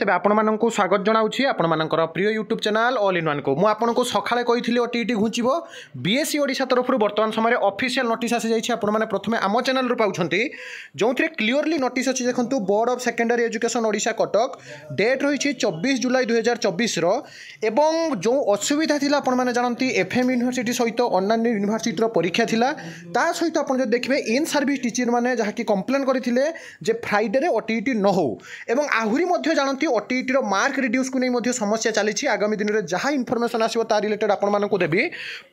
ତେବେ ଆପଣମାନଙ୍କୁ ସ୍ୱାଗତ ଜଣାଉଛି ଆପଣମାନଙ୍କର ପ୍ରିୟ ୟୁଟ୍ୟୁବ୍ ଚ୍ୟାନେଲ୍ ଅଲ୍ ଇନ୍ ୱାନ୍କୁ ମୁଁ ଆପଣଙ୍କୁ ସକାଳେ କହିଥିଲି ଓ ଟିଇଟି ଘୁଞ୍ଚିବ ବିଏସ୍ସି ଓଡ଼ିଶା ତରଫରୁ ବର୍ତ୍ତମାନ ସମୟରେ ଅଫିସିଆଲ୍ ନୋଟିସ୍ ଆସିଯାଇଛି ଆପଣମାନେ ପ୍ରଥମେ ଆମ ଚ୍ୟାନେଲ୍ରୁ ପାଉଛନ୍ତି ଯେଉଁଥିରେ କ୍ଲିଅରଲି ନୋଟିସ୍ ଅଛି ଦେଖନ୍ତୁ board of secondary education Odisha Cuttack date ରହିଛି ଚବିଶ ଜୁଲାଇ ଦୁଇହଜାର ଚବିଶର ଏବଂ ଯେଉଁ ଅସୁବିଧା ଥିଲା ଆପଣମାନେ ଜାଣନ୍ତି ଏଫ୍ଏମ୍ ୟୁନିଭର୍ସିଟି ସହିତ ଅନ୍ୟାନ୍ୟ ୟୁନିଭର୍ସିଟିର ପରୀକ୍ଷା ଥିଲା ତା ସହିତ ଆପଣ ଯଦି ଦେଖିବେ ଇନ୍ ସର୍ଭିସ୍ ଟିଚର୍ମାନେ ଯାହାକି କମ୍ପ୍ଲେନ୍ କରିଥିଲେ ଯେ ଫ୍ରାଇଡ଼େରେ ଓ ଟିଇଟି ନ ହେଉ ଏବଂ ଆହୁରି ମଧ୍ୟ ଜାଣନ୍ତି ରଖିଥାନ୍ତି ଓଟିଇଟିର ମାର୍କ ରିଡ୍ୟୁସ୍କୁ ନେଇ ମଧ୍ୟ ସମସ୍ୟା ଚାଲିଛି ଆଗାମୀ ଦିନରେ ଯାହା ଇନଫର୍ମେସନ୍ ଆସିବ ତା ରିଲେଟେଡ୍ ଆପଣମାନଙ୍କୁ ଦେବି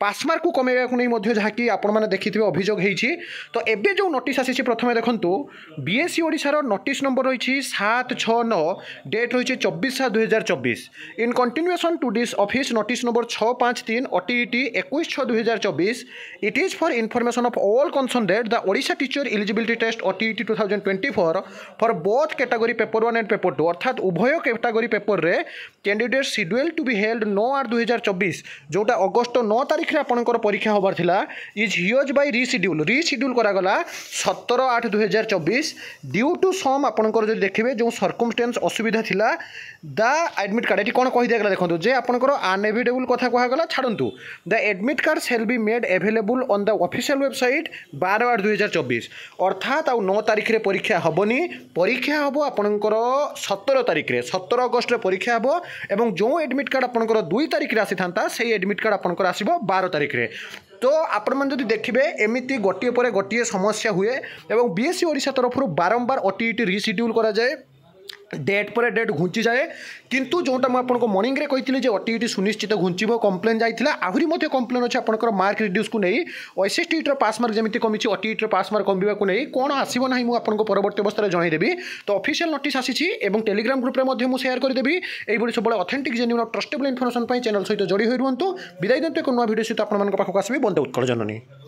ପାସ୍ମାର୍କକୁ କମେଇବାକୁ ନେଇ ମଧ୍ୟ ଯାହାକି ଆପଣମାନେ ଦେଖିଥିବେ ଅଭିଯୋଗ ହୋଇଛି ତ ଏବେ ଯେଉଁ ନୋଟିସ୍ ଆସିଛି ପ୍ରଥମେ ଦେଖନ୍ତୁ ବି ଏସ୍ ସି ଓଡ଼ିଶାର ନୋଟିସ୍ ନମ୍ବର ରହିଛି ସାତ ଛଅ ନଅ ଡେଟ୍ ରହିଛି ଚବିଶ ସାତ ଦୁଇହଜାର ଚବିଶ in continuation to this office notice number ଛଅ ପାଞ୍ଚ ତିନି ଇଟି ଏକୋଇଶ ଛଅ ଦୁଇହଜାର ଚବିଶ it is for information of all concerned that the Odisha teacher eligibility test ET two thousand twenty four for both category paper one and paper two ଅର୍ଥାତ୍ ଉଭୟ category ପେପରରେ candidate scheduled to be held ନଅ ଆଠ ଦୁଇହଜାର ଚବିଶ ଯେଉଁଟା August ନଅ ତାରିଖରେ ଆପଣଙ୍କର ପରୀକ୍ଷା ହେବାର ଥିଲା is hereby reschedule reschedule କରାଗଲା ସତର ଆଠ ଦୁଇହଜାର ଚବିଶ ଡ୍ୟୁ ଟୁ ସମ୍ ଆପଣଙ୍କର ଯଦି ଦେଖିବେ ଯେଉଁ ସର୍କମଷ୍ଟାନ୍ସ ଅସୁବିଧା ଥିଲା ଦ ଆଡ଼ମିଟ୍ କାର୍ଡ଼ ଏଠି କ'ଣ କହିଦିଆଗଲା ଦେଖନ୍ତୁ ଯେ ଆପଣଙ୍କର আনএভিডেবল কথা কুহগলা ছাড়ু the admit card shall be made available on the official website বার আট দুই হাজার চব্বিশ অর্থাৎ আউ ন তারিখে পরীক্ষা হবনি পরীক্ষা হব আপনার সতের তারিখ তারিখে সতের অগস্টে পরীক্ষা হব এবং যে এডমিট কার্ড আপনার দুই তারিখে আসি থাকে সেই এডমিট কার্ড আপনার আসব বার তারিখে তো আপনার যদি দেখবে এমিতি গোটিয়ে পরে গোটিয়ে সমস্যা হুয়ে এবং বিএসসি ওড়িশা তরফর বারম্বার ওটিইটি রিসিডিউল করা যায় ডেট পরে ডেট ঘুঞ্চি যায় কিন্তু যেটা মু আপনার মর্নিংরে কে যে অটিইটি সুনিশ্চিত ঘুঞ্চিব কমপ্লেন যাই আহরি মধ্যে কমপ্লেন অছে আপনার মার্ক রিড্ୟୁସ୍କୁ নেই ওএসএসটিইটির পাস মার্ক যেমি কমিছে অটিইটির পাস মার্ক কমিবাকু নেই কোণ আসব না মু আপনার পরবর্তী অবস্থায় জনাইদেবি তো অফিসিয়াল নোটিস আসিছি এবং টেলিগ্রাম গ্রুপে মধ্যে মু সেয়ার করিদেবি এইভাবে সবুজ অথেন্টিক জেনুইন ট্রস্টেবল ইনফরমেশন পাই চ্যানেল সহ জড়ি হয়ে রুহতু বিদায় দিন্তু এক নয় ভিডিও সহ আপনার পাখক আসবি বন্ধু উৎকল জননী